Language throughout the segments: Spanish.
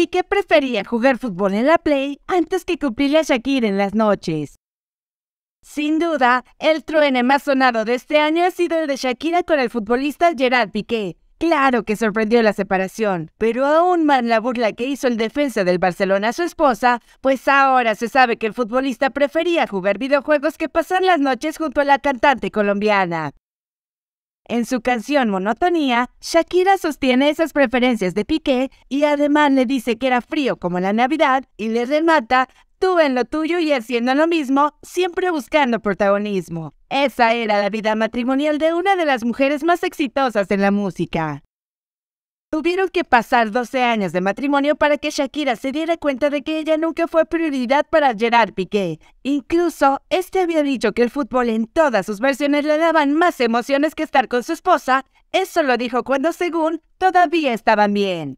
Piqué prefería jugar fútbol en la Play antes que cumplirle a Shakira en las noches. Sin duda, el truene más sonado de este año ha sido el de Shakira con el futbolista Gerard Piqué. Claro que sorprendió la separación, pero aún más la burla que hizo el defensa del Barcelona a su esposa, pues ahora se sabe que el futbolista prefería jugar videojuegos que pasar las noches junto a la cantante colombiana. En su canción Monotonía, Shakira sostiene esas preferencias de Piqué y además le dice que era frío como la Navidad y le remata, tú en lo tuyo y haciendo lo mismo, siempre buscando protagonismo. Esa era la vida matrimonial de una de las mujeres más exitosas en la música. Tuvieron que pasar 12 años de matrimonio para que Shakira se diera cuenta de que ella nunca fue prioridad para Gerard Piqué. Incluso, este había dicho que el fútbol en todas sus versiones le daban más emociones que estar con su esposa. Eso lo dijo cuando, según, todavía estaban bien.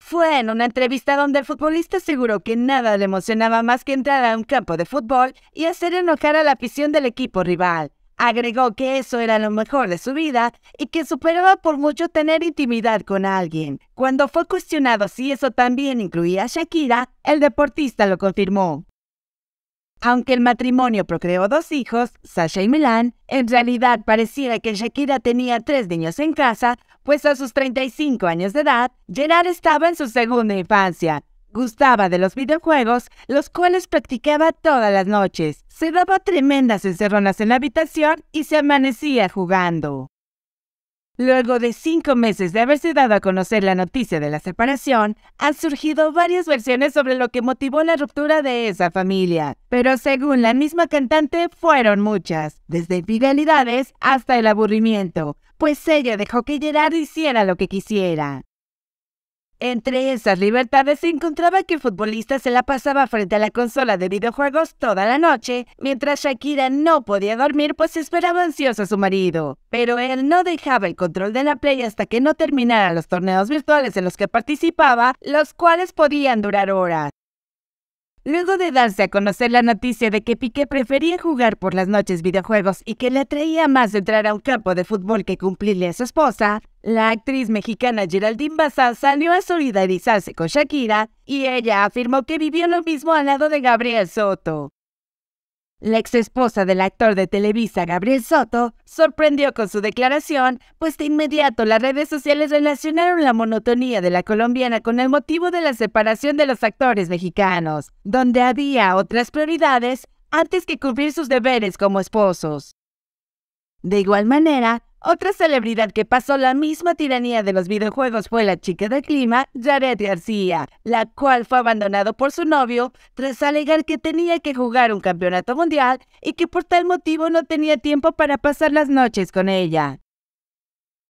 Fue en una entrevista donde el futbolista aseguró que nada le emocionaba más que entrar a un campo de fútbol y hacer enojar a la afición del equipo rival. Agregó que eso era lo mejor de su vida y que superaba por mucho tener intimidad con alguien. Cuando fue cuestionado si eso también incluía a Shakira, el deportista lo confirmó. Aunque el matrimonio procreó dos hijos, Sasha y Milan, en realidad pareciera que Shakira tenía tres niños en casa, pues a sus 35 años de edad, Gerard estaba en su segunda infancia, Gustaba de los videojuegos, los cuales practicaba todas las noches. Se daba tremendas encerronas en la habitación y se amanecía jugando. Luego de cinco meses de haberse dado a conocer la noticia de la separación, han surgido varias versiones sobre lo que motivó la ruptura de esa familia, pero según la misma cantante fueron muchas, desde fidelidades hasta el aburrimiento, pues ella dejó que Gerard hiciera lo que quisiera. Entre esas libertades se encontraba que el futbolista se la pasaba frente a la consola de videojuegos toda la noche, mientras Shakira no podía dormir pues esperaba ansioso a su marido. Pero él no dejaba el control de la play hasta que no terminaran los torneos virtuales en los que participaba, los cuales podían durar horas. Luego de darse a conocer la noticia de que Piqué prefería jugar por las noches videojuegos y que le atraía más entrar a un campo de fútbol que cumplirle a su esposa, la actriz mexicana Geraldine Baza salió a solidarizarse con Shakira y ella afirmó que vivió lo mismo al lado de Gabriel Soto. La ex esposa del actor de Televisa, Gabriel Soto, sorprendió con su declaración, pues de inmediato las redes sociales relacionaron la monotonía de la colombiana con el motivo de la separación de los actores mexicanos, donde había otras prioridades antes que cumplir sus deberes como esposos. De igual manera, otra celebridad que pasó la misma tiranía de los videojuegos fue la chica del clima, Jared García, la cual fue abandonado por su novio tras alegar que tenía que jugar un campeonato mundial y que por tal motivo no tenía tiempo para pasar las noches con ella.